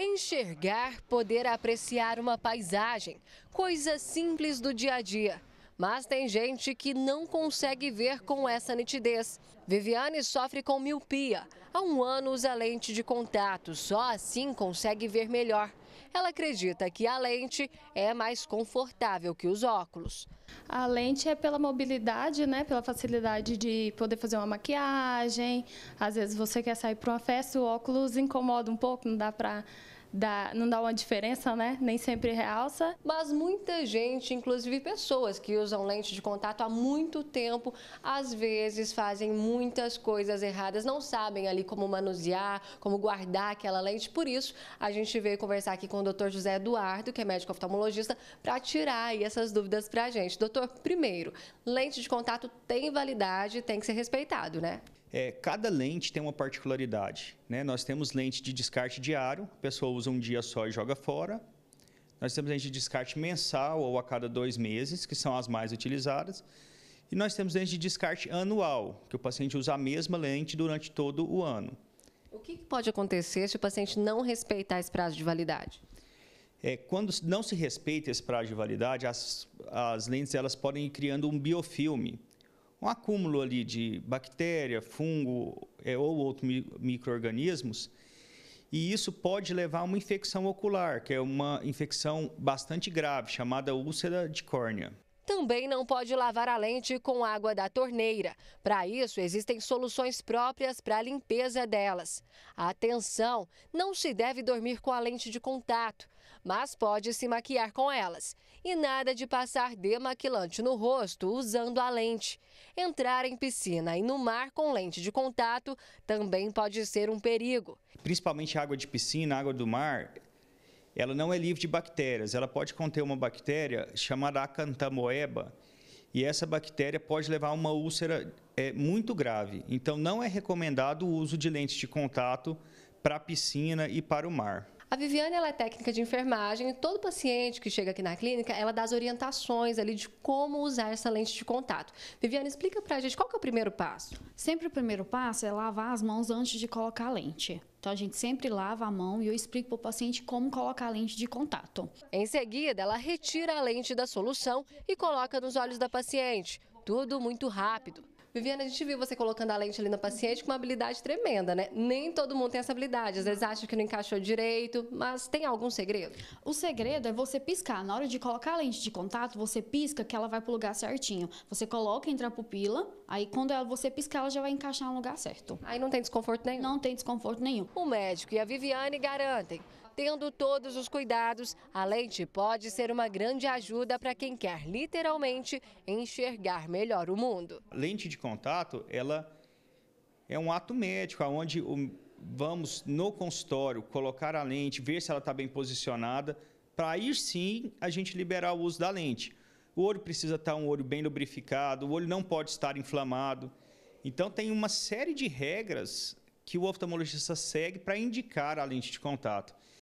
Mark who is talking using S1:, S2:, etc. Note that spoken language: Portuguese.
S1: Enxergar, poder apreciar uma paisagem, coisas simples do dia a dia. Mas tem gente que não consegue ver com essa nitidez. Viviane sofre com miopia. Há um ano usa lente de contato, só assim consegue ver melhor. Ela acredita que a lente é mais confortável que os óculos. A lente é pela mobilidade, né? Pela facilidade de poder fazer uma maquiagem. Às vezes você quer sair para uma festa, o óculos incomoda um pouco, não dá para dá, não dá uma diferença, né? Nem sempre realça. Mas muita gente, inclusive pessoas que usam lente de contato há muito tempo, às vezes fazem muitas coisas erradas, não sabem ali como manusear, como guardar aquela lente. Por isso, a gente veio conversar aqui com o Dr. José Eduardo, que é médico oftalmologista, para tirar aí essas dúvidas para a gente. Doutor, primeiro, lente de contato tem validade, tem que ser respeitado, né?
S2: É, cada lente tem uma particularidade. Né? Nós temos lente de descarte diário, a pessoa usa um dia só e joga fora. Nós temos lente de descarte mensal ou a cada dois meses, que são as mais utilizadas. E nós temos lente de descarte anual, que o paciente usa a mesma lente durante todo o ano.
S1: O que pode acontecer se o paciente não respeitar esse prazo de validade?
S2: É, quando não se respeita esse prazo de validade, as, as lentes elas podem ir criando um biofilme, um acúmulo ali de bactéria, fungo é, ou outros micro-organismos, e isso pode levar a uma infecção ocular, que é uma infecção bastante grave, chamada úlcera de córnea.
S1: Também não pode lavar a lente com água da torneira. Para isso, existem soluções próprias para a limpeza delas. Atenção, não se deve dormir com a lente de contato, mas pode se maquiar com elas. E nada de passar demaquilante no rosto usando a lente. Entrar em piscina e no mar com lente de contato também pode ser um perigo.
S2: Principalmente água de piscina, água do mar, ela não é livre de bactérias. Ela pode conter uma bactéria chamada acantamoeba, e essa bactéria pode levar a uma úlcera é, muito grave. Então, não é recomendado o uso de lentes de contato para a piscina e para o mar.
S1: A Viviane ela é técnica de enfermagem e todo paciente que chega aqui na clínica, ela dá as orientações ali de como usar essa lente de contato. Viviane, explica pra gente qual que é o primeiro passo. Sempre o primeiro passo é lavar as mãos antes de colocar a lente. Então a gente sempre lava a mão e eu explico para o paciente como colocar a lente de contato. Em seguida, ela retira a lente da solução e coloca nos olhos da paciente. Tudo muito rápido. Viviana, a gente viu você colocando a lente ali no paciente com uma habilidade tremenda, né? Nem todo mundo tem essa habilidade. Às vezes acha que não encaixou direito, mas tem algum segredo? O segredo é você piscar. Na hora de colocar a lente de contato, você pisca que ela vai pro lugar certinho. Você coloca entre a pupila, aí quando você piscar, ela já vai encaixar no lugar certo. Aí não tem desconforto nenhum? Não tem desconforto nenhum. O médico e a Viviane garantem. Tendo todos os cuidados, a lente pode ser uma grande ajuda para quem quer literalmente enxergar melhor o mundo.
S2: Lente de contato, ela é um ato médico, onde vamos no consultório colocar a lente, ver se ela está bem posicionada, para ir sim a gente liberar o uso da lente. O olho precisa estar tá um olho bem lubrificado, o olho não pode estar inflamado. Então tem uma série de regras que o oftalmologista segue para indicar a lente de contato.